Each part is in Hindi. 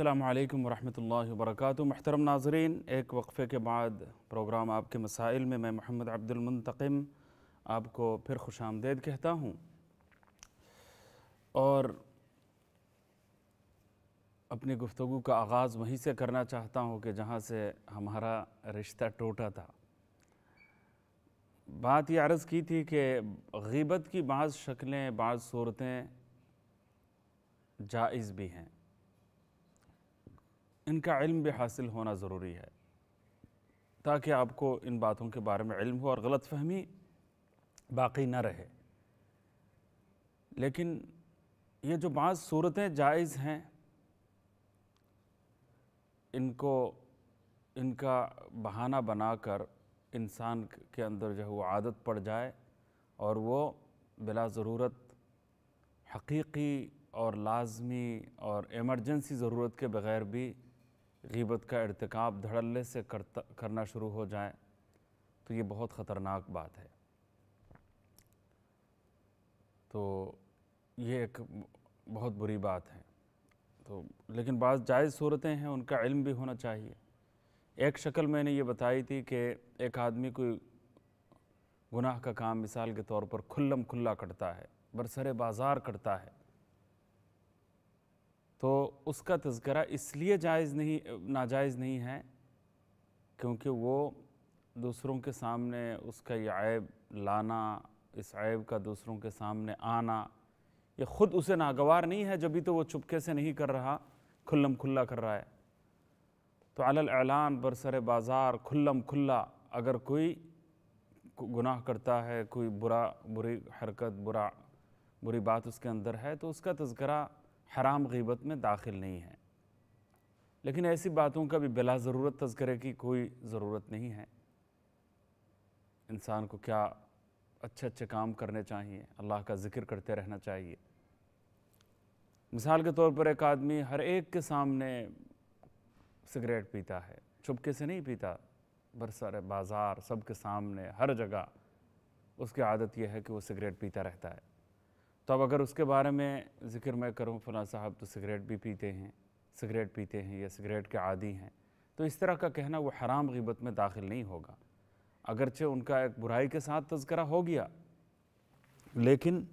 अल्लाम वरहमल वर्क महतरम नाजरीन एक वक्फ़े के बाद प्रोग्राम आपके मसाइल में मैं मोहम्मद अब्दुलमतकम आपको फिर खुश आमदेद कहता हूँ और अपनी गुफ्तु का आगाज़ वहीं से करना चाहता हूँ कि जहाँ से हमारा रिश्ता टूटा था बात यह अर्ज़ की थी कि गीबत की बाज़ शक्लें बाज़ सूरतें जायज़ भी हैं इनका इल्म भी हासिल होना ज़रूरी है ताकि आपको इन बातों के बारे में इल्म हो और गलत फहमी बाकी न रहे लेकिन ये जो बाज़ सूरतें जायज़ हैं इनको इनका बहाना बनाकर इंसान के अंदर जो है वो आदत पड़ जाए और वो बिला ज़रूरत हकीकी और लाजमी और इमरजेंसी ज़रूरत के बग़ैर भी गीबत का इरतकब धड़ल्ले से करता करना शुरू हो जाए तो ये बहुत ख़तरनाक बात है तो ये एक बहुत बुरी बात है तो लेकिन बाज़ जायज़ सूरतें हैं उनका इल्म भी होना चाहिए एक शक्ल मैंने ये बताई थी कि एक आदमी कोई गुनाह का काम मिसाल के तौर पर खुल्लम खुल्ला करता है बरसर बाज़ार करता है तो उसका तस्करा इसलिए जायज़ नहीं नाजायज़ नहीं है क्योंकि वो दूसरों के सामने उसका ये ऐब लाना इस ऐब का दूसरों के सामने आना ये ख़ुद उसे नागवार नहीं है जब भी तो वो चुपके से नहीं कर रहा खुल्लम खुल्ला कर रहा है तो अलान ऐलान बरसर बाज़ार खुल्लम खुल्ला अगर कोई गुनाह करता है कोई बुरा बुरी हरकत बुरा बुरी बात उसके अंदर है तो उसका तस्करा हराम गीबत में दाखिल नहीं है लेकिन ऐसी बातों का भी बिला ज़रूरत तस्करे की कोई ज़रूरत नहीं है इंसान को क्या अच्छे अच्छे काम करने चाहिए अल्लाह का ज़िक्र करते रहना चाहिए मिसाल के तौर पर एक आदमी हर एक के सामने सिगरेट पीता है चुपके से नहीं पीता बरसर बाज़ार सबके सामने हर जगह उसकी आदत यह है कि वो सिगरेट पीता रहता है तो अब अगर उसके बारे में ज़िक्र मैं करूँ फला साहब तो सिगरेट भी पीते हैं सिगरेट पीते हैं या सिगरेट के आदि हैं तो इस तरह का कहना वो हराम गिबत में दाखिल नहीं होगा अगरचे उनका एक बुराई के साथ तस्करा हो गया लेकिन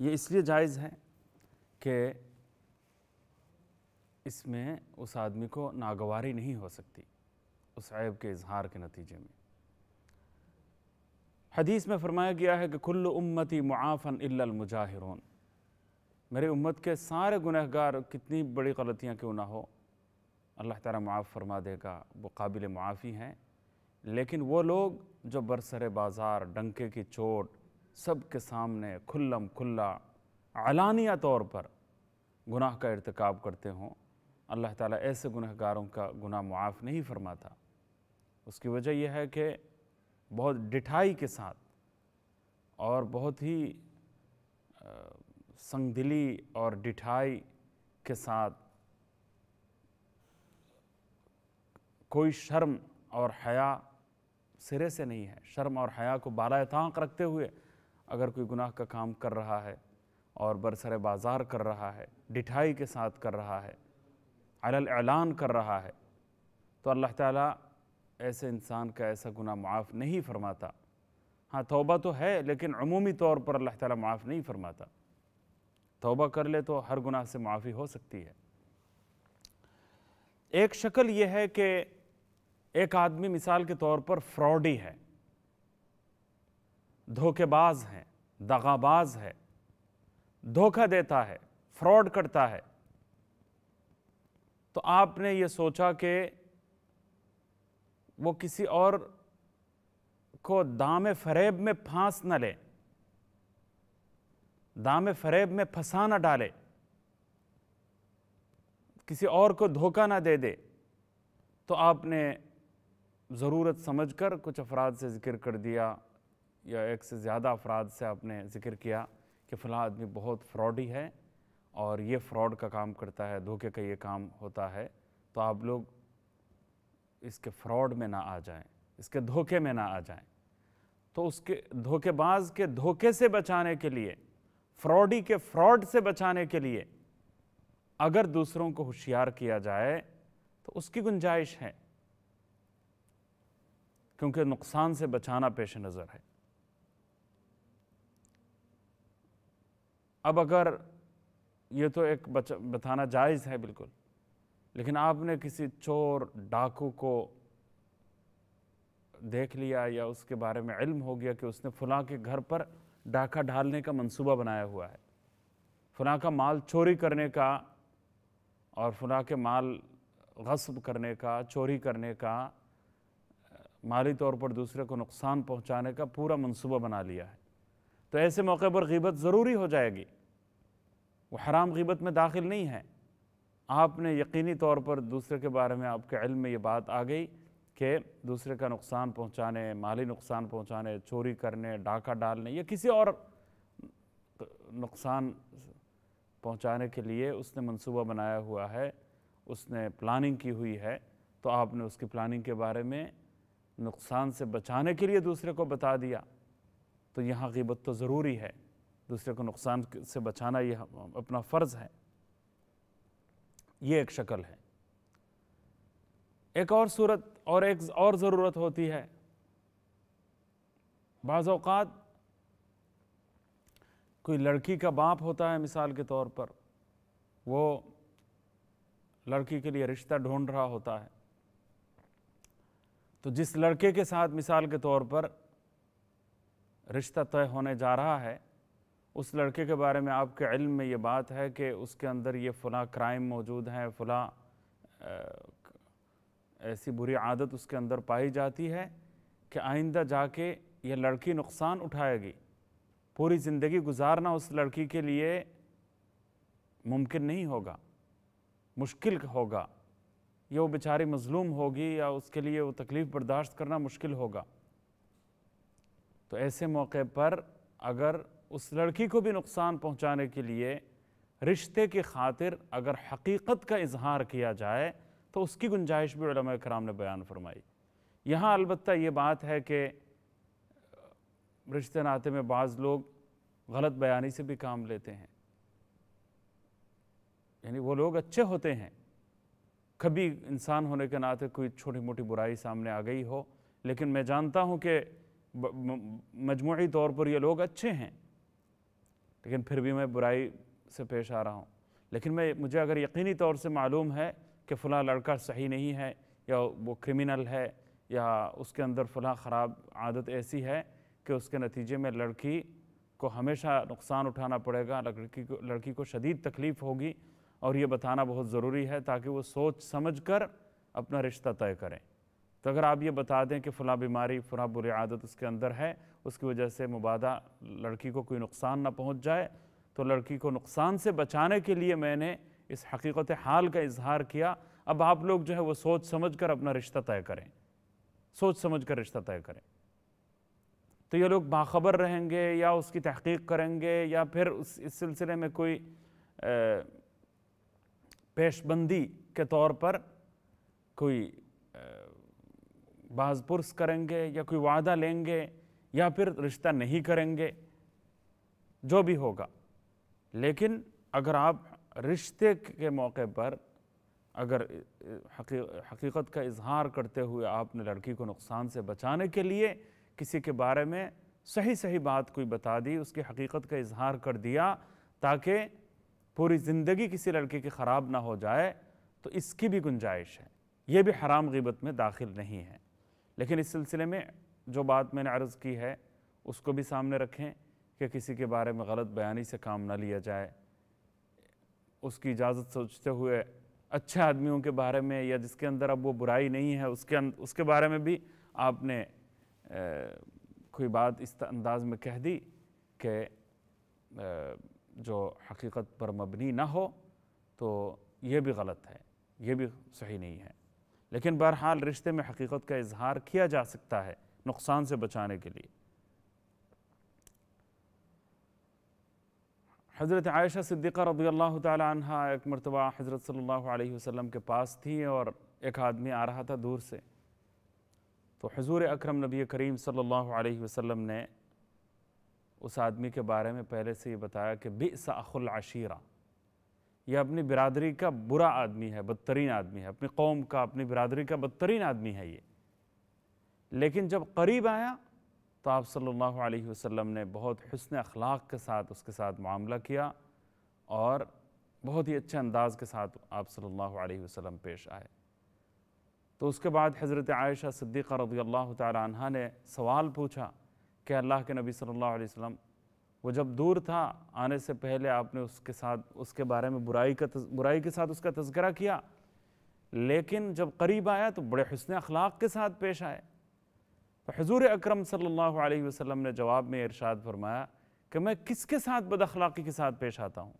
ये इसलिए जायज़ है कि इसमें उस आदमी को नागवारी नहीं हो सकती उस ऐब के इजहार के नतीजे में हदीस में फरमाया गया है कि कुल्ल उम्मती मुआफ़न मुजाहिरून मेरी उम्मत के सारे गुनहगार कितनी बड़ी गलतियाँ क्यों ना हो अल्लाह ताला माफ़ फरमा देगा वो काबिल मुआफ़ी हैं लेकिन वो लोग जो बरसर बाज़ार डंके की चोट सब के सामने खुल्लम खुल्ला अलानिया तौर पर गुनाह का इरतकब करते हों अल्लाह ताला ऐसे गुनहगारों का गुनाह मुआफ़ नहीं फरमाता उसकी वजह यह है कि बहुत डिठाई के साथ और बहुत ही संगदिली और डिठाई के साथ कोई शर्म और हया सिरे से नहीं है शर्म और हया को बाला ताक रखते हुए अगर कोई गुनाह का काम कर रहा है और बरसर बाज़ार कर रहा है डिठाई के साथ कर रहा है अलल ऐलान कर रहा है तो अल्लाह ताला ऐसे इंसान का ऐसा गुना माफ़ नहीं फरमाता हाँ तोबा तो है लेकिन अमूमी तौर पर अल्लाह ताला माफ़ नहीं फरमाता तोबा कर ले तो हर गुनाह से माफ़ी हो सकती है एक शक्ल यह है कि एक आदमी मिसाल के तौर पर फ्रॉडी है धोखेबाज है दगाबाज है धोखा देता है फ्रॉड करता है तो आपने ये सोचा कि वो किसी और को दाम फरेब में फांस न ले दाम फरेब में फंसा न डाले किसी और को धोखा ना दे दे तो आपने ज़रूरत समझकर कुछ अफराद से ज़िक्र कर दिया या एक से ज़्यादा अफराद से आपने ज़िक्र किया कि फ़लाँ आदमी बहुत फ्रॉडी है और ये फ्रॉड का काम करता है धोखे का ये काम होता है तो आप लोग इसके फ्रॉड में ना आ जाएं इसके धोखे में ना आ जाएं तो उसके धोखेबाज के धोखे से बचाने के लिए फ्रॉडी के फ्रॉड से बचाने के लिए अगर दूसरों को होशियार किया जाए तो उसकी गुंजाइश है क्योंकि नुकसान से बचाना पेश नज़र है अब अगर ये तो एक बच बताना जायज़ है बिल्कुल लेकिन आपने किसी चोर डाकू को देख लिया या उसके बारे में इल्म हो गया कि उसने फलां के घर पर डाका ढालने का मंसूबा बनाया हुआ है फलां का माल चोरी करने का और फलां के माल गसब करने का चोरी करने का माली तौर पर दूसरे को नुकसान पहुंचाने का पूरा मंसूबा बना लिया है तो ऐसे मौके पर गीबत ज़रूरी हो जाएगी वो हराम गीबत में दाखिल नहीं है आपने यकीनी तौर पर दूसरे के बारे में आपके इल्म में ये बात आ गई कि दूसरे का नुकसान पहुंचाने माली नुकसान पहुंचाने चोरी करने डाका डालने या किसी और नुकसान पहुंचाने के लिए उसने मंसूबा बनाया हुआ है उसने प्लानिंग की हुई है तो आपने उसकी प्लानिंग के बारे में नुकसान से बचाने के लिए दूसरे को बता दिया तो यहाँ गिबत तो ज़रूरी है दूसरे को नुकसान से बचाना यह अपना फ़र्ज़ है ये एक शक्ल है एक और सूरत और एक और ज़रूरत होती है बाज़ात कोई लड़की का बाप होता है मिसाल के तौर पर वो लड़की के लिए रिश्ता ढूंढ रहा होता है तो जिस लड़के के साथ मिसाल के तौर पर रिश्ता तय होने जा रहा है उस लड़के के बारे में आपके इल्म में ये बात है कि उसके अंदर ये फ़लाँ क्राइम मौजूद है फ़लाँ ऐसी बुरी आदत उसके अंदर पाई जाती है कि आइंदा जाके यह लड़की नुकसान उठाएगी पूरी ज़िंदगी गुजारना उस लड़की के लिए मुमकिन नहीं होगा मुश्किल होगा या वो बेचारी मज़लूम होगी या उसके लिए वो तकलीफ़ बर्दाश्त करना मुश्किल होगा तो ऐसे मौके पर अगर उस लड़की को भी नुकसान पहुंचाने के लिए रिश्ते की खातिर अगर हकीकत का इजहार किया जाए तो उसकी गुंजाइश भी कराम ने बयान फरमाई यहाँ अलबत् ये बात है कि रिश्ते नाते में बाज़ लोग गलत बयानी से भी काम लेते हैं यानी वो लोग अच्छे होते हैं कभी इंसान होने के नाते कोई छोटी मोटी बुराई सामने आ गई हो लेकिन मैं जानता हूँ कि मजमू तौर पर ये लोग अच्छे हैं लेकिन फिर भी मैं बुराई से पेश आ रहा हूँ लेकिन मैं मुझे अगर यकीनी तौर से मालूम है कि फ़लाँ लड़का सही नहीं है या वो क्रिमिनल है या उसके अंदर फ़लाँ ख़राब आदत ऐसी है कि उसके नतीजे में लड़की को हमेशा नुकसान उठाना पड़ेगा लड़की को लड़की को शदीद तकलीफ़ होगी और ये बताना बहुत ज़रूरी है ताकि वो सोच समझ कर अपना रिश्ता तय करें तो अगर आप ये बता दें कि फ़लाँ बीमारी फ़लाँ बुरी आदत उसके अंदर है उसकी वजह से मुबादा लड़की को कोई नुकसान ना पहुँच जाए तो लड़की को नुकसान से बचाने के लिए मैंने इस हकीकत हाल का इजहार किया अब आप लोग जो है वो सोच समझ कर अपना रिश्ता तय करें सोच समझ कर रिश्ता तय करें तो ये लोग बाखबर रहेंगे या उसकी तहकीक करेंगे या फिर उस इस सिलसिले में कोई पेशबंदी के तौर पर कोई बाजपुर्स करेंगे या कोई वादा लेंगे या फिर रिश्ता नहीं करेंगे जो भी होगा लेकिन अगर आप रिश्ते के मौके पर अगर हकीकत का इजहार करते हुए आपने लड़की को नुकसान से बचाने के लिए किसी के बारे में सही सही बात कोई बता दी उसकी हकीकत का इजहार कर दिया ताकि पूरी ज़िंदगी किसी लड़के की ख़राब ना हो जाए तो इसकी भी गुंजाइश है ये भी हराम गिबत में दाखिल नहीं है लेकिन इस सिलसिले में जो बात मैंने अर्ज़ की है उसको भी सामने रखें कि किसी के बारे में गलत बयानी से काम ना लिया जाए उसकी इजाज़त सोचते हुए अच्छे आदमियों के बारे में या जिसके अंदर अब वो बुराई नहीं है उसके अं-, उसके बारे में भी आपने कोई बात इस अंदाज में कह दी कि जो हकीकत पर मबनी ना हो तो ये भी गलत है ये भी सही नहीं है लेकिन बहरहाल रिश्ते में हकीकत का इजहार किया जा सकता है नुकसान से बचाने के लिए हज़रत आयशा सिद्दीक़ा रदी अल्लाह तहा एक मरतबा हज़रत अलैहि वसल्लम के पास थी और एक आदमी आ रहा था दूर से तो हजूर अक्रम नबी करीम अलैहि वसम ने उस आदमी के बारे में पहले से ये बताया कि बिस अखुल आशीरा यह अपनी बिरादरी का बुरा आदमी है बदतरीन आदमी है अपनी कौम का अपनी बिरादरी का बदतरीन आदमी है ये लेकिन जब करीब आया तो आप सल्लल्लाहु अलैहि वसल्लम ने बहुत हसन अखलाक के साथ उसके साथ मामला किया और बहुत ही अच्छे अंदाज के साथ आप सल्लल्लाहु अलैहि वसल्लम पेश आए तो उसके बाद हज़रत आयशा सिद्दीक़ा रदी अल्लाह तह ने सवाल पूछा कि अल्लाह के नबी सल्लल्लाहु अलैहि वसल्लम वो जब दूर था आने से पहले आपने उसके साथ उसके बारे में बुराई का बुराई के साथ उसका तस्करा किया लेकिन जब करीब आया तो बड़े हसन अखलाक के साथ पेश आए तो हजूर अक्रम सल्ला वसलम ने जवाब में इरशाद फरमाया कि मैं किसके साथ बदखलाक़ी के साथ पेश आता हूँ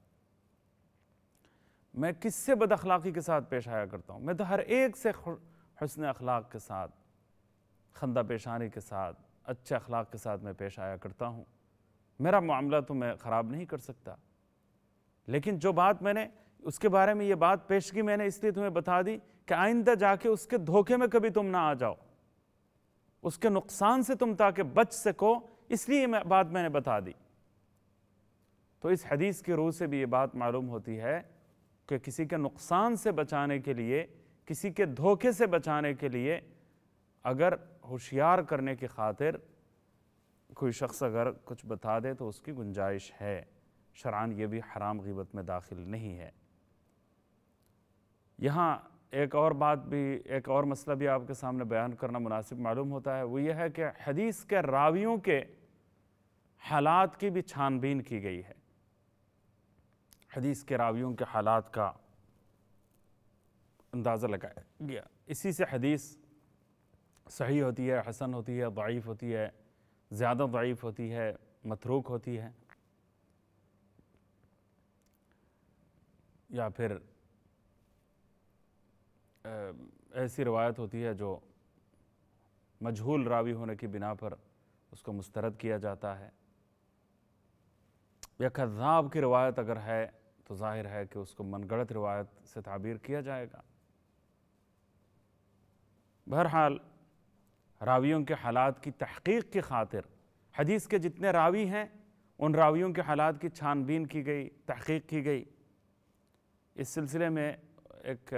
मैं किससे अखलाक़ी के साथ पेश आया करता हूँ मैं तो हर एक से हसन अखलाक के साथ खंदा पेशानी के साथ अच्छे अखलाक के साथ मैं पेश आया करता हूँ मेरा मामला तो मैं ख़राब नहीं कर सकता लेकिन जो बात मैंने उसके बारे में ये बात पेश की मैंने इसलिए तुम्हें बता दी कि आइंदा जाके उसके धोखे में कभी तुम ना आ जाओ उसके नुकसान से तुम ताकि बच सको इसलिए मैं बात मैंने बता दी तो इस हदीस की रूह से भी ये बात मालूम होती है कि किसी के नुकसान से बचाने के लिए किसी के धोखे से बचाने के लिए अगर होशियार करने की खातिर कोई शख्स अगर कुछ बता दे तो उसकी गुंजाइश है शरान ये भी हराम गीबत में दाखिल नहीं है यहाँ एक और बात भी एक और मसला भी आपके सामने बयान करना मुनासिब मालूम होता है वो ये है कि हदीस के रावियों के हालात की भी छानबीन की गई है हदीस के रावियों के हालात का अंदाज़ा लगाया गया इसी से हदीस सही होती है हसन होती है वाइफ होती है ज़्यादा ضعیف होती है मथरूक होती है या फिर ऐसी रवायत होती है जो मजहूल रावी होने की बिना पर उसको मुस्तरद किया जाता है या खजाब की रवायत अगर है तो जाहिर है कि उसको गढ़त रवायत से ताबीर किया जाएगा बहरहाल रावियों के हालात की तहकीक की खातिर हदीस के जितने रावी हैं उन रावियों के हालात की छानबीन की गई तहकीक की गई इस सिलसिले में एक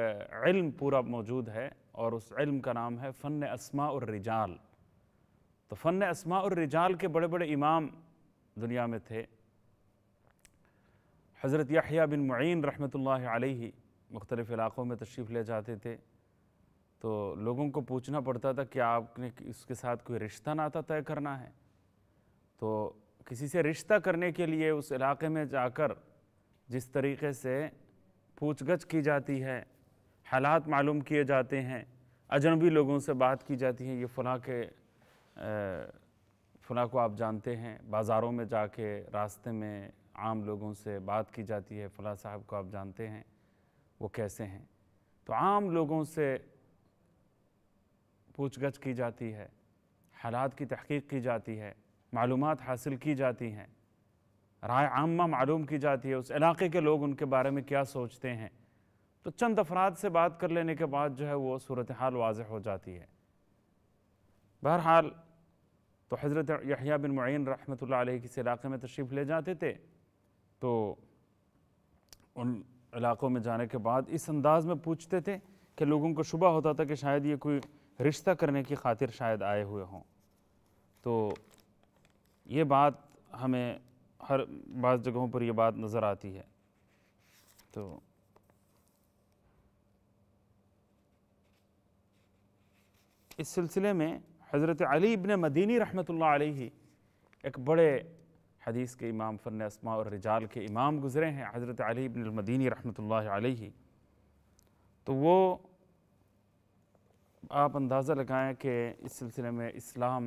इल्म पूरा मौजूद है और उस इल्म का नाम है फ़न असमा और रिजाल तो फ़न असमा और रिजाल के बड़े बड़े इमाम दुनिया में थे हज़रत याहिया बिन मुन रहमत ला मुख्तलिफ़ इलाक़ों में तशरीफ़ ले जाते थे तो लोगों को पूछना पड़ता था कि आपने उसके साथ कोई रिश्ता नाता तय करना है तो किसी से रिश्ता करने के लिए उस इलाके में जाकर जिस तरीके से पूछगछ की जाती है हालात मालूम किए जाते हैं अजनबी लोगों से बात की जाती है ये फ़लाँ के फला को आप जानते हैं बाज़ारों में जाके रास्ते में आम लोगों से बात की जाती है फ़लाँ साहब को आप जानते हैं वो कैसे हैं तो आम लोगों से पूछगछ की जाती है हालात की तहकीक की जाती है मालूम हासिल की जाती हैं राय आमा मालूम की जाती है उस इलाके के लोग उनके बारे में क्या सोचते हैं तो चंद अफराद से बात कर लेने के बाद जो है वो सूरत हाल वाज हो जाती है बहरहाल तो हज़रत यहिया बिन मुन रहमत किस इलाके में तशरीफ़ ले जाते थे तो उन इलाक़ों में जाने के बाद इस अंदाज़ में पूछते थे कि लोगों को शुबा होता था कि शायद ये कोई रिश्ता करने की खातिर शायद आए हुए हों तो ये बात हमें हर बाज़ जगहों पर यह बात नज़र आती है तो इस सिलसिले में हज़रत अली इब्ने मदीनी रहमत अलैहि एक बड़े हदीस के इमाम फ़न असमा और रिजाल के इमाम गुज़रे हैं हज़रत अली इब्ने मदीनी रहमतुल्लाह अलैहि तो वो आप अंदाज़ा लगाएं कि इस सिलसिले में इस्लाम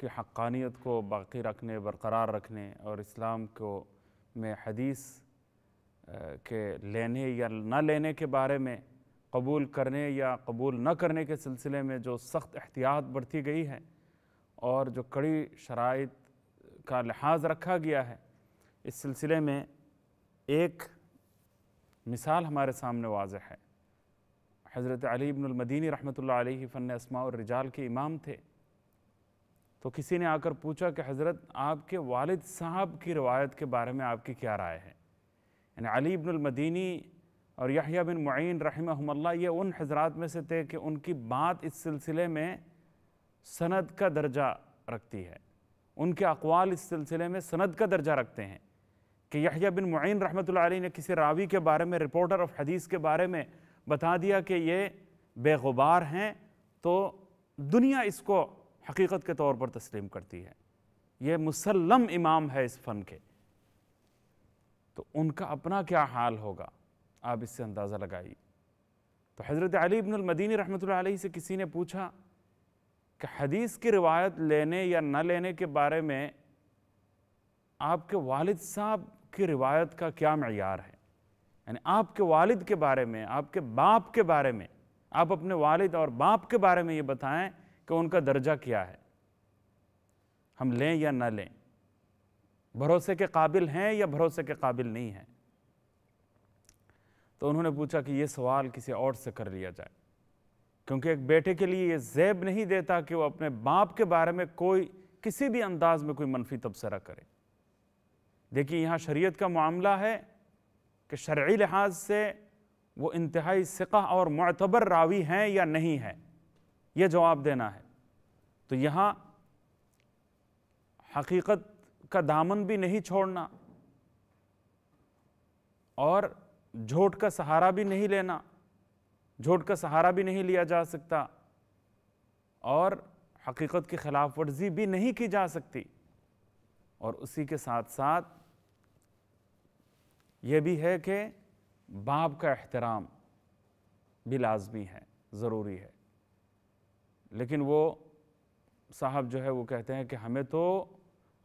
की हक़ानियत को बाकी रखने बरकरार रखने और इस्लाम को में हदीस के लेने या ना लेने के बारे में कबूल करने या कबूल न करने के सिलसिले में जो सख्त एहतियात बरती गई है और जो कड़ी शराइत का लिहाज रखा गया है इस सिलसिले में एक मिसाल हमारे सामने वाज है हज़रत अली इब्नमदीनी रहमत ला फ़न अस्मा और रिजाल के इमाम थे तो किसी ने आकर पूछा कि हज़रत आपके वालिद साहब की रवायत के बारे में आपकी क्या राय है यानी अली और यहिया बिन मुन रहमल्ला ये उन हजरात में से थे कि उनकी बात इस सिलसिले में सनद का दर्जा रखती है उनके अकवाल इस सिलसिले में सनद का दर्जा रखते हैं कि यहिया बिन मुन रहमत ने किसी रावी के बारे में रिपोर्टर ऑफ हदीस के बारे में बता दिया कि ये बेगुबार हैं तो दुनिया इसको हकीकत के तौर पर तस्लीम करती है ये मुसलम इमाम है इस फ़न के तो उनका अपना क्या हाल होगा आप इससे अंदाज़ा लगाइए तो हज़रत अली इब्न मदीनी से किसी ने पूछा कि हदीस की रिवायत लेने या न लेने के बारे में आपके वालिद साहब की रिवायत का क्या मैार है यानी आपके वालिद के बारे में आपके बाप के बारे में आप अपने वालिद और बाप के बारे में ये बताएं कि उनका दर्जा क्या है हम लें या ना लें भरोसे के काबिल हैं या भरोसे के काबिल नहीं हैं तो उन्होंने पूछा कि ये सवाल किसी और से कर लिया जाए क्योंकि एक बेटे के लिए ये जेब नहीं देता कि वो अपने बाप के बारे में कोई किसी भी अंदाज में कोई मनफी तबसरा करे देखिए यहाँ शरीयत का मामला है कि शर्य लिहाज से वो इंतहाई सिका और मतबर रावी हैं या नहीं है ये जवाब देना है तो यहाँ हकीकत का दामन भी नहीं छोड़ना और झूठ का सहारा भी नहीं लेना झूठ का सहारा भी नहीं लिया जा सकता और हकीकत की खिलाफ वर्जी भी नहीं की जा सकती और उसी के साथ साथ यह भी है कि बाप का अहतराम भी लाजमी है ज़रूरी है लेकिन वो साहब जो है वो कहते हैं कि हमें तो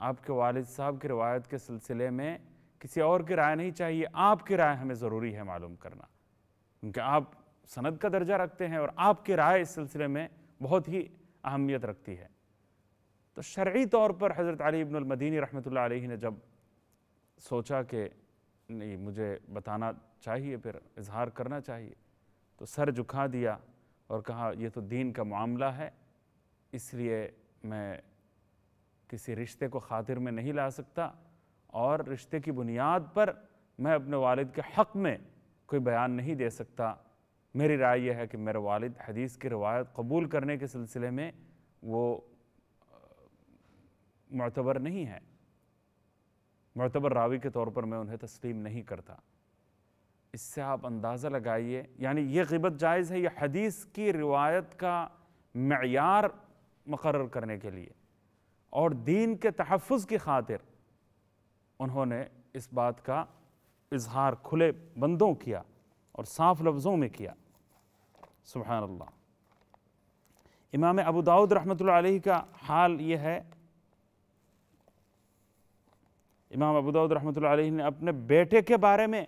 आपके वालिद साहब की रवायत के सिलसिले में किसी और की राय नहीं चाहिए आपकी राय हमें ज़रूरी है मालूम करना क्योंकि आप सनद का दर्जा रखते हैं और आपकी राय इस सिलसिले में बहुत ही अहमियत रखती है तो शर्य तौर पर हज़रत अली इब्न मदीनी अलैहि ने जब सोचा कि नहीं मुझे बताना चाहिए फिर इजहार करना चाहिए तो सर झुका दिया और कहा यह तो दीन का मामला है इसलिए मैं किसी रिश्ते को खातिर में नहीं ला सकता और रिश्ते की बुनियाद पर मैं अपने वालिद के हक़ में कोई बयान नहीं दे सकता मेरी राय यह है कि मेरे वालिद हदीस की रवायत कबूल करने के सिलसिले में वो मतबर नहीं है मरतबर रावी के तौर पर मैं उन्हें तस्लीम नहीं करता इससे आप अंदाज़ा लगाइए यानी ये गिबत जायज़ है यह हदीस की रिवायत का मैार मुकर करने के लिए और दीन के तहफ़ की खातिर उन्होंने इस बात का इजहार खुले बंदों किया और साफ लफ्ज़ों में किया सुबह इमाम अबू दाऊद रहमत का हाल ये है इमाम अबू दाऊद रहमतुल्लाह अलैहि ने अपने बेटे के बारे में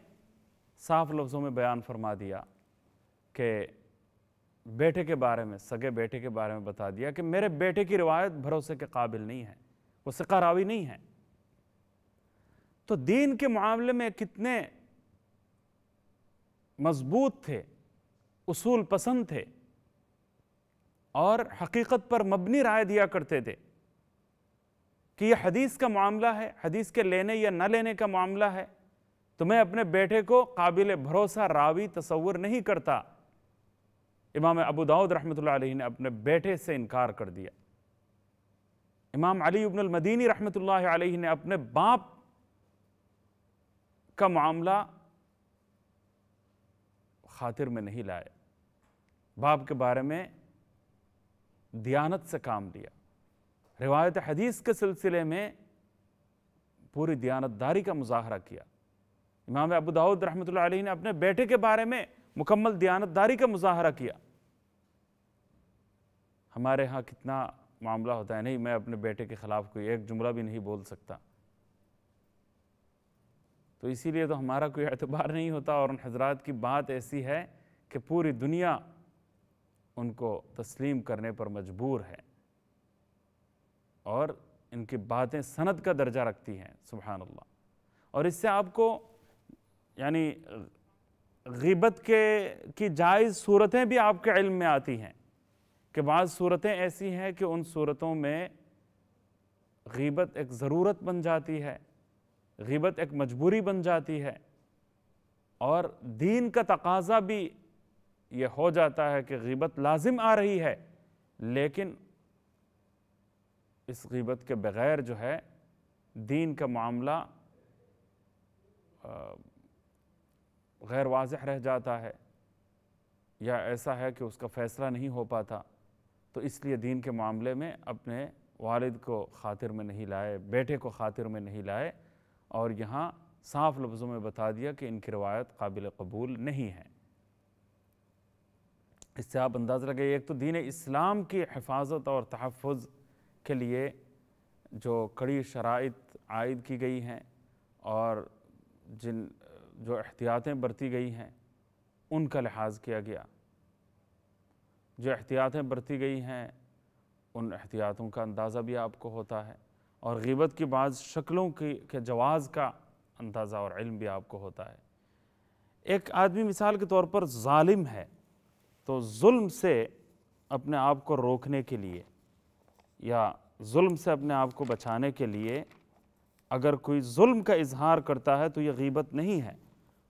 साफ लफ्ज़ों में बयान फरमा दिया कि बेटे के बारे में सगे बेटे के बारे में बता दिया कि मेरे बेटे की रिवायत भरोसे के काबिल नहीं है वो सिकारावी नहीं है तो दीन के मामले में कितने मजबूत थे उसूल पसंद थे और हकीकत पर मबनी राय दिया करते थे कि यह हदीस का मामला है हदीस के लेने या न लेने का मामला है तो मैं अपने बेटे को काबिल भरोसा रावी तस्वर नहीं करता इमाम अबू दाऊद रहमत ने अपने बेटे से इनकार कर दिया इमाम अली इब्नमदीनी रहमत ने अपने बाप का मामला खातिर में नहीं लाया बाप के बारे में दयानत से काम लिया रिवायत हदीस के सिलसिले में पूरी दयानतदारी का मुजाहरा किया इमाम अबू दाऊद रहमत ने अपने बेटे के बारे में मुकम्मल दयानतदारी का मुजाहरा किया हमारे यहाँ कितना मामला होता है नहीं मैं अपने बेटे के ख़िलाफ़ कोई एक जुमला भी नहीं बोल सकता तो इसीलिए तो हमारा कोई एतबार नहीं होता और उन हजरात की बात ऐसी है कि पूरी दुनिया उनको तस्लीम करने पर मजबूर है और इनकी बातें सनत का दर्जा रखती हैं सुबहानल्ला और इससे आपको यानी गीबत के की जायज़ सूरतें भी आपके इल्म में आती हैं कि बाज़ सूरतें ऐसी हैं कि उन सूरतों में गिबत एक ज़रूरत बन जाती है गिबत एक मजबूरी बन जाती है और दीन का तकाजा भी ये हो जाता है कि गीबत लाजिम आ रही है लेकिन इस गीबत के बग़ैर जो है दीन का मामला गैर वाज रह जाता है या ऐसा है कि उसका फ़ैसला नहीं हो पाता तो इसलिए दीन के मामले में अपने वालिद को खातिर में नहीं लाए बेटे को खातिर में नहीं लाए और यहाँ साफ लफ्ज़ों में बता दिया कि इनकी रवायत काबिल कबूल नहीं है इससे आप अंदाज़ लगाइए एक तो दीन इस्लाम की हिफाजत और तहफ़ के लिए जो कड़ी शराइ आयद की गई हैं और जिन जो एहतियातें बरती गई हैं उनका लिहाज किया गया जो एहतियातें बरती गई हैं उन एहतियातों का अंदाज़ा भी आपको होता है और गीबत की बाज़ शक्लों की के जवाज़ का अंदाज़ा और इल्म भी आपको होता है एक आदमी मिसाल के तौर पर ालिम है तो जुल्म से अपने आप को रोकने के लिए या जुल्म से अपने आप को बचाने के लिए अगर कोई जुल्म का इजहार करता है तो ये गीबत नहीं है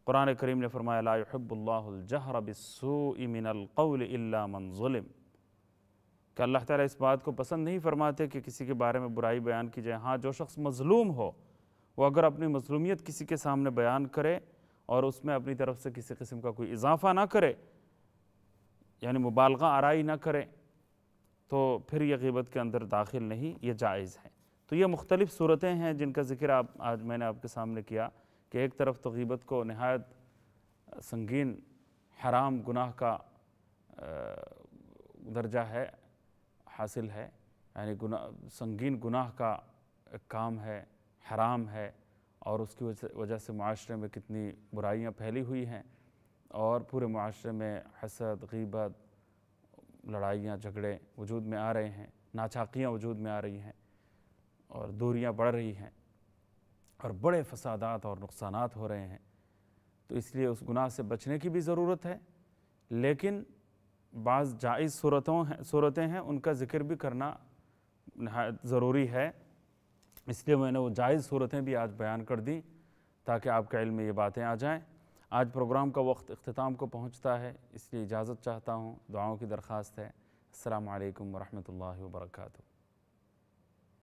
कुरान करीम ने फरमाया लाहब्लाजहरबिसमिनकौलम अल्लाह ताला इस बात को पसंद नहीं फरमाते कि किसी के बारे में बुराई बयान की जाए हाँ जो शख्स मज़लूम हो वो अगर अपनी मजलूमियत किसी के सामने बयान करे और उसमें अपनी तरफ से किसी किस्म का कोई इजाफा ना करे यानी मुबालगा आरई ना करें तो फिर ये गीबत के अंदर दाखिल नहीं ये जायज़ है तो ये मुख्तलिफ़ सूरतें हैं जिनका ज़िक्र आप आज मैंने आपके सामने किया कि एक तरफ तो गीबत को नहायत संगीन हराम गुनाह का दर्जा है हासिल है यानी गुना संगीन गुनाह का काम है हराम है और उसकी वजह से माशरे में कितनी बुराइयाँ फैली हुई हैं और पूरे माशरे में हसद गीबत लड़ाइयाँ झगड़े वजूद में आ रहे हैं नाचाकियाँ वजूद में आ रही हैं और दूरियाँ बढ़ रही हैं और बड़े फसादात और नुकसान हो रहे हैं तो इसलिए उस गुनाह से बचने की भी ज़रूरत है लेकिन बाज़ जायज़ सूरतों हैं सूरतें हैं उनका ज़िक्र भी करना ज़रूरी है इसलिए मैंने वो जायज़ सूरतें भी आज बयान कर दी ताकि आपके इल्म में ये बातें आ जाएँ आज प्रोग्राम का वक्त अख्ताम को पहुँचता है इसलिए इजाज़त चाहता हूँ दुआओं की दरख्वास्त है अल्लाम वरहमल वर्का